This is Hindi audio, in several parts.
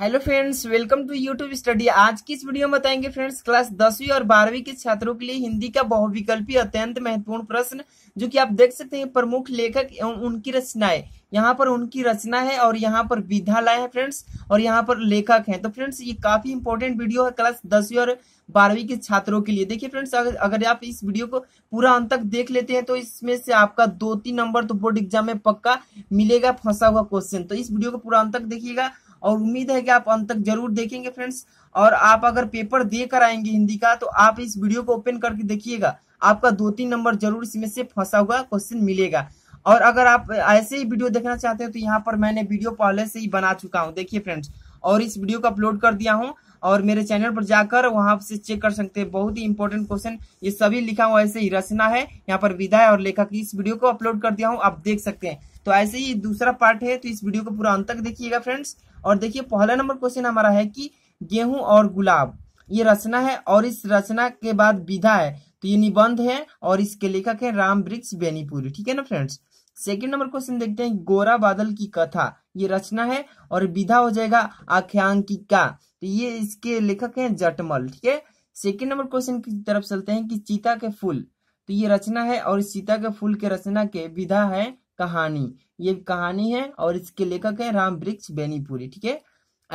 Hello friends welcome to YouTube study आज की इस वीडियो में बताएंगे फ्रेंड्स क्लास दसवीं और बारहवीं के छात्रों के लिए हिंदी का बहुविकल्पी अत्यंत महत्वपूर्ण प्रश्न जो कि आप देख सकते हैं प्रमुख लेखक एवं उनकी रचनाएं यहाँ पर उनकी रचना है और यहाँ पर विधा लाए हैं फ्रेंड्स और यहाँ पर लेखक है तो फ्रेंड्स ये काफी इंपॉर्टेंट वीडियो है क्लास दसवीं और बारहवीं के छात्रों के लिए देखिए फ्रेंड्स अगर, अगर आप इस वीडियो को पूरा अंत तक देख लेते हैं तो इसमें से आपका दो तीन नंबर तो बोर्ड एग्जाम में पक्का मिलेगा फंसा हुआ क्वेश्चन तो इस वीडियो को पूरा अंत तक देखिएगा और उम्मीद है कि आप अंत तक जरूर देखेंगे फ्रेंड्स और आप अगर पेपर दे कर आएंगे हिंदी का तो आप इस वीडियो को ओपन करके देखिएगा आपका दो तीन नंबर जरूर इसमें से फंसा हुआ क्वेश्चन मिलेगा और अगर आप ऐसे ही वीडियो देखना चाहते हैं तो यहाँ पर मैंने वीडियो पहले से ही बना चुका हूँ देखिए फ्रेंड्स और इस वीडियो को अपलोड कर दिया हूँ और मेरे चैनल पर जाकर वहां से चेक कर सकते हैं बहुत ही इंपॉर्टेंट क्वेश्चन ये सभी लिखा हुआ ऐसे ही रचना है यहाँ पर विधा और लेखक इस वीडियो को अपलोड कर दिया हूँ आप देख सकते हैं तो ऐसे ही दूसरा पार्ट है तो इस वीडियो को पूरा अंत तक देखिएगा फ्रेंड्स और देखिए पहला नंबर क्वेश्चन हमारा है कि गेहूं और गुलाब ये रचना है और इस रचना के बाद विधा है तो ये निबंध है और इसके लेखक है राम वृक्ष बेनीपुरी ठीक है ना फ्रेंड्स सेकेंड नंबर क्वेश्चन देखते हैं गोरा बादल की कथा ये रचना है और विधा हो जाएगा आख्यांकिका तो ये इसके लेखक है जटमल ठीक है सेकेंड नंबर क्वेश्चन की तरफ चलते हैं कि चीता के फूल तो ये रचना है और इस चीता के फूल के रचना के विधा है कहानी ये कहानी है और इसके लेखक है राम वृक्ष बेनीपुरी ठीक है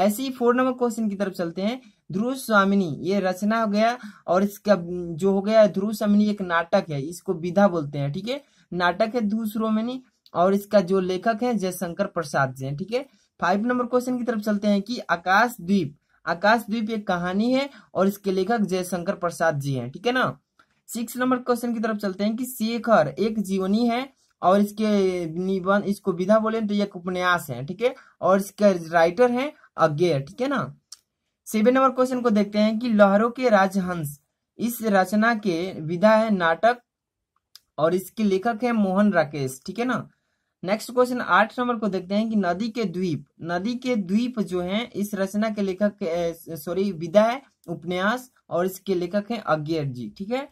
ऐसे ही फोर नंबर क्वेश्चन की तरफ चलते हैं ध्रुव स्वामिनी ये रचना हो गया और इसका जो हो गया ध्रुव स्वामिनी एक नाटक है इसको विधा बोलते हैं ठीक है थीके? नाटक है ध्रुव स्वामिनी और इसका जो लेखक है जयशंकर प्रसाद जी ठीक है फाइव नंबर क्वेश्चन की तरफ चलते हैं कि आकाश द्वीप आकाश द्वीप एक कहानी है और इसके लेखक जयशंकर प्रसाद जी हैं ठीक है ना सिक्स नंबर क्वेश्चन की तरफ चलते हैं कि शेखर एक जीवनी है और इसके निबंध इसको विधा बोले तो ये उपन्यास है ठीक है और इसके राइटर है अज्ञे ठीक है ना सेवन नंबर क्वेश्चन को देखते हैं कि लहरों के राजहंस इस रचना के विधा है नाटक और इसके लेखक है मोहन राकेश ठीक है ना नेक्स्ट क्वेश्चन आठ नंबर को देखते हैं कि नदी के द्वीप नदी के द्वीप जो है इस रचना के लेखक सॉरी विधा है उपन्यास और इसके लेखक है अज्ञेय जी ठीक है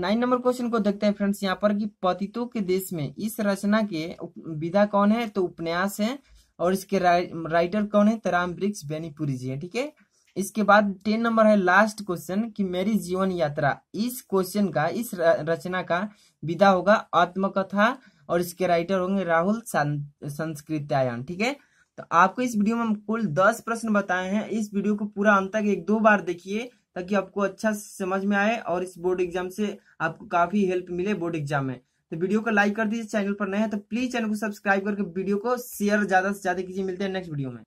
नाइन नंबर क्वेश्चन को देखते हैं फ्रेंड्स यहाँ पर कि पतितों के देश में इस रचना के विधा कौन है तो उपन्यास है और इसके राइटर कौन है तराम ब्रिक्स बेनीपुरी जी है ठीक है इसके बाद टेन नंबर है लास्ट क्वेश्चन कि मेरी जीवन यात्रा इस क्वेश्चन का इस रचना का विधा होगा आत्मकथा और इसके राइटर होंगे राहुल संस्कृत्यायन ठीक है तो आपको इस वीडियो में हम कुल दस प्रश्न बताए हैं इस वीडियो को पूरा अंत तक एक दो बार देखिए ताकि आपको अच्छा समझ में आए और इस बोर्ड एग्जाम से आपको काफी हेल्प मिले बोर्ड एग्जाम में तो वीडियो को लाइक कर दीजिए चैनल पर नए हैं तो प्लीज चैनल को सब्सक्राइब करके वीडियो को शेयर ज्यादा से ज्यादा कीजिए मिलते हैं नेक्स्ट वीडियो में